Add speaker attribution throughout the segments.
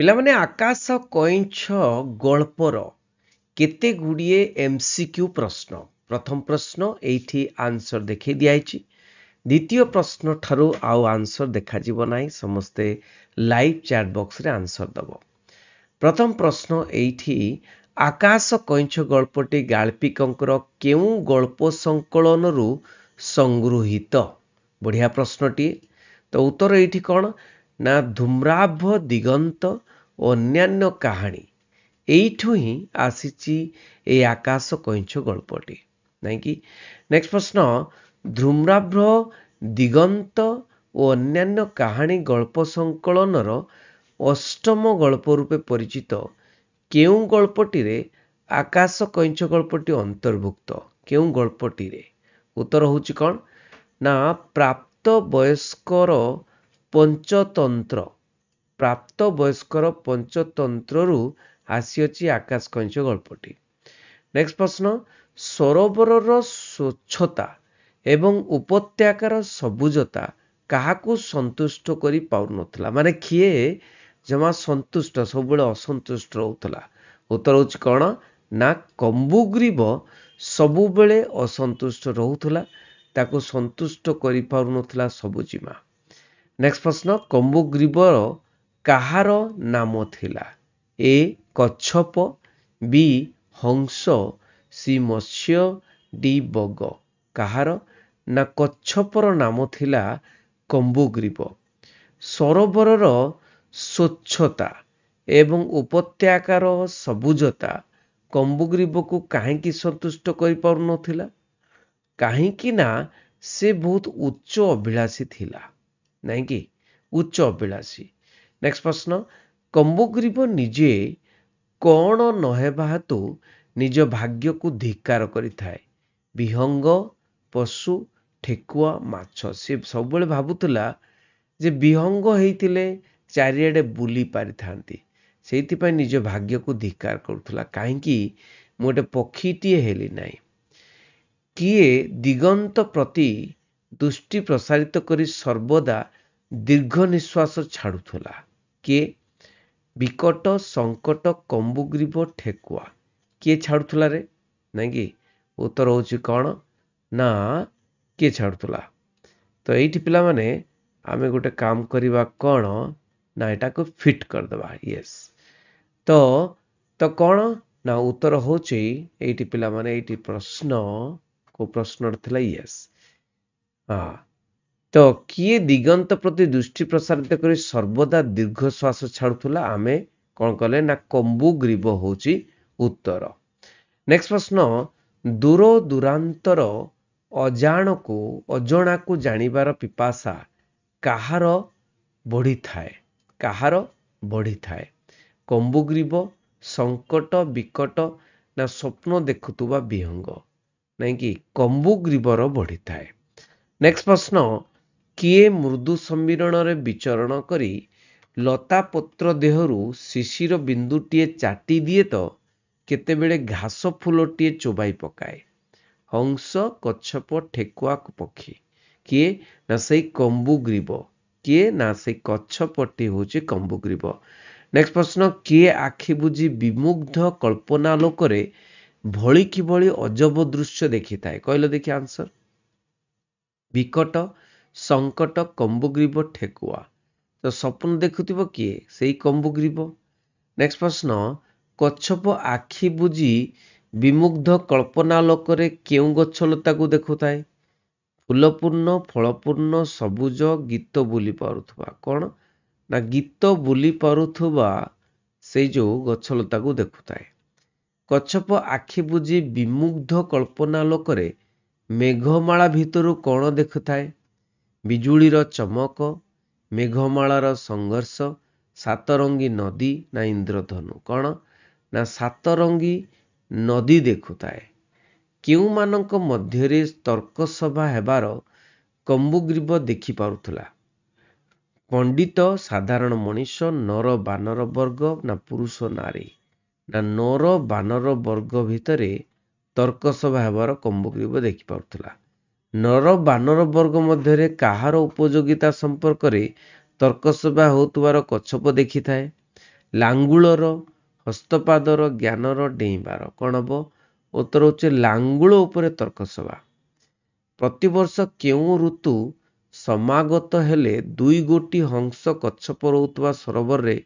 Speaker 1: ପିଲାମାନେ ଆକାଶ କଇଁଛ ଗଳ୍ପର କେତେ ଗୁଡ଼ିଏ ଏମ୍ ସି କ୍ୟୁ ପ୍ରଶ୍ନ ପ୍ରଥମ ପ୍ରଶ୍ନ ଏଇଠି ଆନ୍ସର ଦେଖାଇ ଦିଆହେଇଛି ଦ୍ୱିତୀୟ ପ୍ରଶ୍ନ ଠାରୁ ଆଉ ଆନ୍ସର ଦେଖାଯିବ ନାହିଁ ସମସ୍ତେ ଲାଇଭ୍ ଚାଟ୍ ବକ୍ସରେ ଆନ୍ସର ଦେବ ପ୍ରଥମ ପ୍ରଶ୍ନ ଏଇଠି ଆକାଶ କଇଁଛ ଗଳ୍ପଟି ଗାଳ୍ପିକଙ୍କର କେଉଁ ଗଳ୍ପ ସଂକଳନରୁ ସଂଗୃହୀତ ବଢ଼ିଆ ପ୍ରଶ୍ନଟିଏ ତ ଉତ୍ତର ଏଇଠି କ'ଣ ନା ଧୂମ୍ରାଭ ଦିଗନ୍ତ ଅନ୍ୟାନ୍ୟ କାହାଣୀ ଏଇଠୁ ହିଁ ଆସିଛି ଏ ଆକାଶ କଇଁଛ ଗଳ୍ପଟି ନାଇଁକି ନେକ୍ସଟ ପ୍ରଶ୍ନ ଧୂମ୍ରାଭ୍ର ଦିଗନ୍ତ ଓ ଅନ୍ୟାନ୍ୟ କାହାଣୀ ଗଳ୍ପ ସଂକଳନର ଅଷ୍ଟମ ଗଳ୍ପ ରୂପେ ପରିଚିତ କେଉଁ ଗଳ୍ପଟିରେ ଆକାଶ କଇଁଛ ଗଳ୍ପଟି ଅନ୍ତର୍ଭୁକ୍ତ କେଉଁ ଗଳ୍ପଟିରେ ଉତ୍ତର ହେଉଛି କ'ଣ ନା ପ୍ରାପ୍ତ ବୟସ୍କର ପଞ୍ଚତନ୍ତ୍ର ପ୍ରାପ୍ତ ବୟସ୍କର ପଞ୍ଚତନ୍ତ୍ରରୁ ଆସିଅଛି ଆକାଶ କଇଁଚ ଗଳ୍ପଟି ନେକ୍ସଟ ପ୍ରଶ୍ନ ସରୋବରର ସ୍ୱଚ୍ଛତା ଏବଂ ଉପତ୍ୟକାର ସବୁଜତା କାହାକୁ ସନ୍ତୁଷ୍ଟ କରିପାରୁନଥିଲା ମାନେ କିଏ ଜମା ସନ୍ତୁଷ୍ଟ ସବୁବେଳେ ଅସନ୍ତୁଷ୍ଟ ରହୁଥିଲା ଉତ୍ତର ହେଉଛି କ'ଣ ନା କମ୍ବୁଗ୍ରୀବ ସବୁବେଳେ ଅସନ୍ତୁଷ୍ଟ ରହୁଥିଲା ତାକୁ ସନ୍ତୁଷ୍ଟ କରିପାରୁନଥିଲା ସବୁ ଜିମା ନେକ୍ସଟ ପ୍ରଶ୍ନ କମ୍ବୁଗ୍ରୀବର କାହାର ନାମ ଥିଲା ଏ କଚ୍ଛପ ବି ହଂସ ସି ମତ୍ସ୍ୟ ଡି ବଗ କାହାର ନା କଚ୍ଛପର ନାମ ଥିଲା କମ୍ବୁଗ୍ରୀବ ସରୋବରର ସ୍ୱଚ୍ଛତା ଏବଂ ଉପତ୍ୟକାର ସବୁଜତା କମ୍ବୁଗ୍ରୀବକୁ କାହିଁକି ସନ୍ତୁଷ୍ଟ କରିପାରୁନଥିଲା କାହିଁକି ନା ସେ ବହୁତ ଉଚ୍ଚ ଅଭିଳାଷୀ ଥିଲା ନାହିଁ କି ଉଚ୍ଚ ଅଭିଳାଷୀ ନେକ୍ସଟ ପ୍ରଶ୍ନ କମ୍ବଗ୍ରୀବ ନିଜେ କ'ଣ ନହେବା ହେତୁ ନିଜ ଭାଗ୍ୟକୁ ଧିକାର କରିଥାଏ ବିହଙ୍ଗ ପଶୁ ଠେକୁଆ ମାଛ ସେ ସବୁବେଳେ ଭାବୁଥିଲା ଯେ ବିହଙ୍ଗ ହେଇଥିଲେ ଚାରିଆଡ଼େ ବୁଲି ପାରିଥାନ୍ତି ସେଇଥିପାଇଁ ନିଜ ଭାଗ୍ୟକୁ ଧିକାର କରୁଥିଲା କାହିଁକି ମୁଁ ଗୋଟେ ପକ୍ଷୀଟିଏ ହେଲି ନାହିଁ କିଏ ଦିଗନ୍ତ ପ୍ରତି ଦୃଷ୍ଟି ପ୍ରସାରିତ କରି ସର୍ବଦା ଦୀର୍ଘ ନିଶ୍ୱାସ ଛାଡ଼ୁଥିଲା କିଏ ବିକଟ ସଙ୍କଟ କମ୍ବୁଗ୍ରୀବ ଠେକୁଆ କିଏ ଛାଡ଼ୁଥିଲା ରେ ନାଇଁ କି ଉତ୍ତର ହେଉଛି କ'ଣ ନା କିଏ ଛାଡ଼ୁଥିଲା ତ ଏଇଠି ପିଲାମାନେ ଆମେ ଗୋଟେ କାମ କରିବା କ'ଣ ନା ଏଟାକୁ ଫିଟ୍ କରିଦେବା ୟେସ୍ ତ ତ କ'ଣ ନା ଉତ୍ତର ହେଉଛି ଏଇଠି ପିଲାମାନେ ଏଇଠି ପ୍ରଶ୍ନ କେଉଁ ପ୍ରଶ୍ନରେ ଥିଲା ୟେସ୍ ତ କିଏ ଦିଗନ୍ତ ପ୍ରତି ଦୃଷ୍ଟି ପ୍ରସାରିତ କରି ସର୍ବଦା ଦୀର୍ଘ ଶ୍ୱାସ ଛାଡ଼ୁଥିଲା ଆମେ କ'ଣ କଲେ ନା କମ୍ବୁ ଗ୍ରୀବ ହେଉଛି ଉତ୍ତର ନେକ୍ସଟ ପ୍ରଶ୍ନ ଦୂର ଦୂରାନ୍ତର ଅଜାଣକୁ ଅଜଣାକୁ ଜାଣିବାର ପିପାସା କାହାର ବଢ଼ିଥାଏ କାହାର ବଢ଼ିଥାଏ କମ୍ବୁ ଗ୍ରୀବ ସଙ୍କଟ ବିକଟ ନା ସ୍ୱପ୍ନ ଦେଖୁଥିବା ବିହଙ୍ଗ ନାଇଁକି କମ୍ବୁ ଗ୍ରୀବର ବଢ଼ିଥାଏ ନେକ୍ସଟ ପ୍ରଶ୍ନ କିଏ ମୃଦୁ ସମ୍ବିରଣରେ ବିଚରଣ କରି ଲତାପତ୍ର ଦେହରୁ ଶିଶିର ବିନ୍ଦୁଟିଏ ଚାଟି ଦିଏ ତ କେତେବେଳେ ଘାସ ଫୁଲଟିଏ ଚୋବାଇ ପକାଏ ହଂସ କଚ୍ଛପ ଠେକୁଆ ପକ୍ଷୀ କିଏ ନା ସେଇ କମ୍ବୁଗ୍ରୀବ କିଏ ନା ସେଇ କଚ୍ଛପଟି ହେଉଛି କମ୍ବୁଗ୍ରୀବ ନେକ୍ସଟ ପ୍ରଶ୍ନ କିଏ ଆଖି ବୁଜି ବିମୁଗ୍ଧ କଳ୍ପନା ଲୋକରେ ଭଳି କିଭଳି ଅଜବ ଦୃଶ୍ୟ ଦେଖିଥାଏ କହିଲ ଦେଖି ଆନ୍ସର ବିକଟ ସଙ୍କଟ କମ୍ବୁଗ୍ରୀବ ଠେକୁଆ ତ ସ୍ୱପ୍ନ ଦେଖୁଥିବ କିଏ ସେଇ କମ୍ବୁଗ୍ରୀବ ନେକ୍ସଟ ପ୍ରଶ୍ନ କଚ୍ଛପ ଆଖି ବୁଝି ବିମୁଗ୍ଧ କଳ୍ପନା ଲୋକରେ କେଉଁ ଗଛଲତାକୁ ଦେଖୁଥାଏ ଫୁଲପୂର୍ଣ୍ଣ ଫଳପୂର୍ଣ୍ଣ ସବୁଜ ଗୀତ ବୁଲି ପାରୁଥିବା କ'ଣ ନା ଗୀତ ବୁଲି ପାରୁଥିବା ସେଇ ଯେଉଁ ଗଛଲତାକୁ ଦେଖୁଥାଏ କଚ୍ଛପ ଆଖି ବୁଝି ବିମୁଗ୍ଧ କଳ୍ପନା ଲୋକରେ ମେଘମାଳା ଭିତରୁ କ'ଣ ଦେଖୁଥାଏ ବିଜୁଳିର ଚମକ ମେଘମାଳାର ସଂଘର୍ଷ ସାତରଙ୍ଗୀ ନଦୀ ନା ଇନ୍ଦ୍ରଧନୁ କ'ଣ ନା ସାତରଙ୍ଗୀ ନଦୀ ଦେଖୁଥାଏ କେଉଁମାନଙ୍କ ମଧ୍ୟରେ ତର୍କସଭା ହେବାର କମ୍ବୁଗ୍ରୀବ ଦେଖିପାରୁଥିଲା ପଣ୍ଡିତ ସାଧାରଣ ମଣିଷ ନର ବାନର ବର୍ଗ ନା ପୁରୁଷ ନାରୀ ନା ନର ବାନର ବର୍ଗ ଭିତରେ ତର୍କସଭା ହେବାର କମ୍ବକ୍ରୀପ ଦେଖିପାରୁଥିଲା ନର ବାନର ବର୍ଗ ମଧ୍ୟରେ କାହାର ଉପଯୋଗିତା ସମ୍ପର୍କରେ ତର୍କସଭା ହେଉଥିବାର କଛପ ଦେଖିଥାଏ ଲାଙ୍ଗୁଳର ହସ୍ତପାଦର ଜ୍ଞାନର ଡେଇଁବାର କ'ଣ ହବ ଉତ୍ତର ହେଉଛି ଲାଙ୍ଗୁଳ ଉପରେ ତର୍କସଭା ପ୍ରତିବର୍ଷ କେଉଁ ଋତୁ ସମାଗତ ହେଲେ ଦୁଇ ଗୋଟି ହଂସ କଚ୍ଛପ ରହୁଥିବା ସରୋବରରେ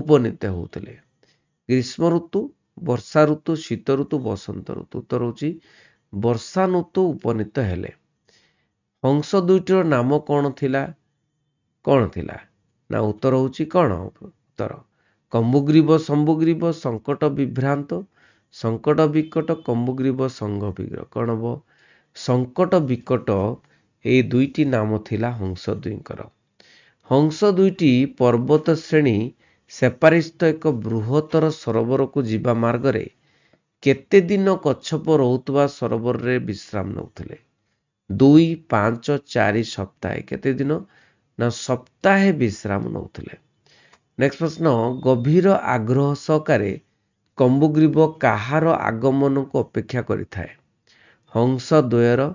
Speaker 1: ଉପନୀତ ହେଉଥିଲେ ଗ୍ରୀଷ୍ମ ଋତୁ ବର୍ଷା ଋତୁ ଶୀତ ଋତୁ ବସନ୍ତ ଋତୁ ଉତ୍ତର ହେଉଛି ଋତୁ ଉପନୀତ ହେଲେ ହଂସ ଦୁଇଟିର ନାମ କ'ଣ ଥିଲା କ'ଣ ଥିଲା ନା ଉତ୍ତର ହେଉଛି କ'ଣ ଉତ୍ତର କମ୍ବୁଗ୍ରୀବ ସମ୍ବୁଗ୍ରୀବ ସଙ୍କଟ ବିଭ୍ରାନ୍ତ ସଙ୍କଟ ବିକଟ କମ୍ବୁଗ୍ରୀବ ସଂଘ ବିଗ୍ରହ କ'ଣ ହେବ ସଙ୍କଟ ବିକଟ ଏଇ ଦୁଇଟି ନାମ ଥିଲା ହଂସ ଦୁଇଙ୍କର ହଂସ ଦୁଇଟି ପର୍ବତ ଶ୍ରେଣୀ ସେପାରିସ୍ତ ଏକ ବୃହତ୍ତର ସରୋବରକୁ ଯିବା ମାର୍ଗରେ କେତେ ଦିନ କଚ୍ଛପ ରହୁଥିବା ସରୋବରରେ ବିଶ୍ରାମ ନେଉଥିଲେ ଦୁଇ ପାଞ୍ଚ ଚାରି ସପ୍ତାହେ କେତେ ଦିନ ନା ସପ୍ତାହେ ବିଶ୍ରାମ ନେଉଥିଲେ ନେକ୍ସଟ ପ୍ରଶ୍ନ ଗଭୀର ଆଗ୍ରହ ସହକାରେ କମ୍ବୁଗ୍ରୀବ କାହାର ଆଗମନକୁ ଅପେକ୍ଷା କରିଥାଏ ହଂସ ଦ୍ୱୟର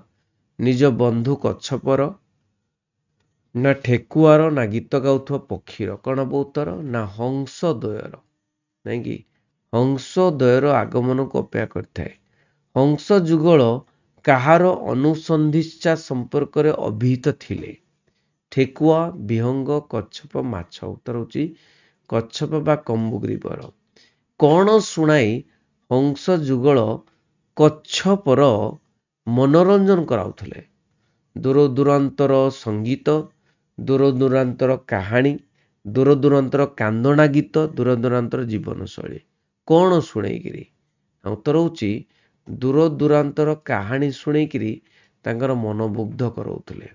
Speaker 1: ନିଜ ବନ୍ଧୁ କଚ୍ଛପର ନା ଠେକୁଆର ନା ଗୀତ ଗାଉଥିବା ପକ୍ଷୀର କ'ଣ ହବ ଉତ୍ତର ନା ହଂସଦ୍ୱୟର ନାଇଁ କି ହଂସଦ୍ୱୟର ଆଗମନକୁ ଅପେକ୍ଷା କରିଥାଏ ହଂସ ଯୁଗଳ କାହାର ଅନୁସନ୍ଧିଚ୍ଛା ସମ୍ପର୍କରେ ଅଭିହିତ ଥିଲେ ଠେକୁଆ ବିହଙ୍ଗ କଚ୍ଛପ ମାଛ ଉତ୍ତର ହେଉଛି କଚ୍ଛପ ବା କମ୍ବୁଗ୍ରୀବର କ'ଣ ଶୁଣାଇ ହଂସ ଯୁଗଳ କଚ୍ଛପର ମନୋରଞ୍ଜନ କରାଉଥିଲେ ଦୂରଦୂରାନ୍ତର ସଙ୍ଗୀତ ଦୂରଦୂରାନ୍ତର କାହାଣୀ ଦୂରଦୂରାନ୍ତର କାନ୍ଦଣା ଗୀତ ଦୂରଦୂରାନ୍ତର ଜୀବନଶୈଳୀ କ'ଣ ଶୁଣେଇକିରି ଉତ୍ତର ହେଉଛି ଦୂରଦୂରାନ୍ତର କାହାଣୀ ଶୁଣେଇକିରି ତାଙ୍କର ମନମୁଗ୍ଧ କରାଉଥିଲେ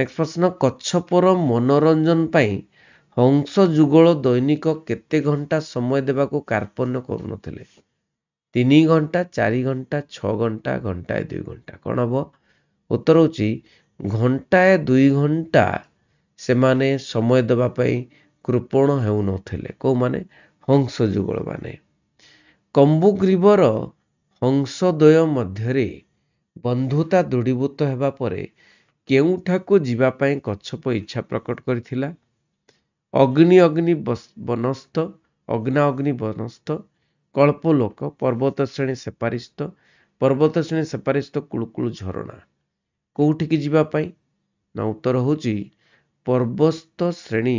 Speaker 1: ନେକ୍ସଟ ପ୍ରଶ୍ନ କଚ୍ଛପର ମନୋରଞ୍ଜନ ପାଇଁ ହଂସ ଯୁଗଳ ଦୈନିକ କେତେ ଘଣ୍ଟା ସମୟ ଦେବାକୁ କାର୍ପଣ୍ୟ କରୁନଥିଲେ ତିନି ଘଣ୍ଟା ଚାରି ଘଣ୍ଟା ଛଅ ଘଣ୍ଟା ଘଣ୍ଟାଏ ଦୁଇ ଘଣ୍ଟା କ'ଣ ହେବ ଉତ୍ତର ହେଉଛି ଘଣ୍ଟାଏ ଦୁଇ ଘଣ୍ଟା ସେମାନେ ସମୟ ଦେବା ପାଇଁ କୃପଣ ହେଉନଥିଲେ କେଉଁମାନେ ହଂସ ଯୁଗଳମାନେ କମ୍ବୁଗ୍ରୀବର ଦ୍ୱୟ ମଧ୍ୟରେ ବନ୍ଧୁତା ଦୃଢ଼ୀଭୂତ ହେବା ପରେ କେଉଁଠାକୁ ଯିବା ପାଇଁ କଚ୍ଛପ ଇଚ୍ଛା ପ୍ରକଟ କରିଥିଲା ଅଗ୍ନି ଅଗ୍ନି ବନସ୍ଥ ଅଗ୍ନା ଅଗ୍ନି ବନସ୍ଥ କଳ୍ପଲୋକ ପର୍ବତ ଶ୍ରେଣୀ ସେପାରିସ୍ତ ପର୍ବତ ଶ୍ରେଣୀ ସେପାରିସ୍ତ କୁଳୁକୁଳୁ ଝରଣା କେଉଁଠିକି ଯିବା ପାଇଁ ନା ଉତ୍ତର ହେଉଛି ପର୍ବସ୍ତ ଶ୍ରେଣୀ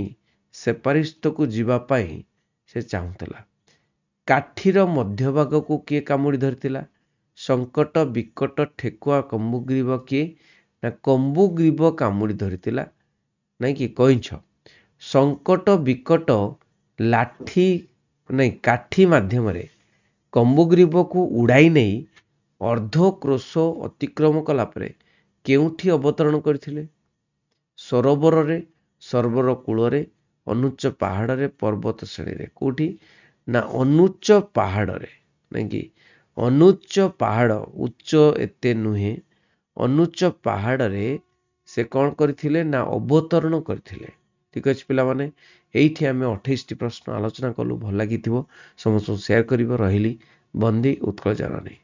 Speaker 1: ସେପାରିସ୍ତକୁ ଯିବା ପାଇଁ ସେ ଚାହୁଁଥିଲା କାଠିର ମଧ୍ୟଭାଗକୁ କିଏ କାମୁଡ଼ି ଧରିଥିଲା ସଙ୍କଟ ବିକଟ ଠେକୁଆ କମ୍ବୁଗ୍ରୀବ କିଏ ନା କମ୍ବୁଗ୍ରୀବ କାମୁଡ଼ି ଧରିଥିଲା ନାଇଁ କି କଇଁଛ ସଙ୍କଟ ବିକଟ ଲାଠି ନାଇଁ କାଠି ମାଧ୍ୟମରେ କମ୍ବୁଗ୍ରୀବକୁ ଉଡ଼ାଇ ନେଇ ଅର୍ଦ୍ଧକ୍ରୋଶ ଅତିକ୍ରମ କଲାପରେ କେଉଁଠି ଅବତରଣ କରିଥିଲେ ସରୋବରରେ ସରୋବର କୂଳରେ ଅନୁଚ୍ଚ ପାହାଡ଼ରେ ପର୍ବତ ଶ୍ରେଣୀରେ କେଉଁଠି ନା ଅନୁଚ୍ଚ ପାହାଡ଼ରେ ନାଇଁ କି ଅନୁଚ୍ଚ ପାହାଡ଼ ଉଚ୍ଚ ଏତେ ନୁହେଁ ଅନୁଚ୍ଚ ପାହାଡ଼ରେ ସେ କ'ଣ କରିଥିଲେ ନା ଅବତରଣ କରିଥିଲେ ଠିକ ଅଛି ପିଲାମାନେ ଏଇଠି ଆମେ ଅଠେଇଶଟି ପ୍ରଶ୍ନ ଆଲୋଚନା କଲୁ ଭଲ ଲାଗିଥିବ ସମସ୍ତଙ୍କୁ ସେୟାର କରିବ ରହିଲି ବନ୍ଦୀ ଉତ୍କଳ ଜାଣନୀ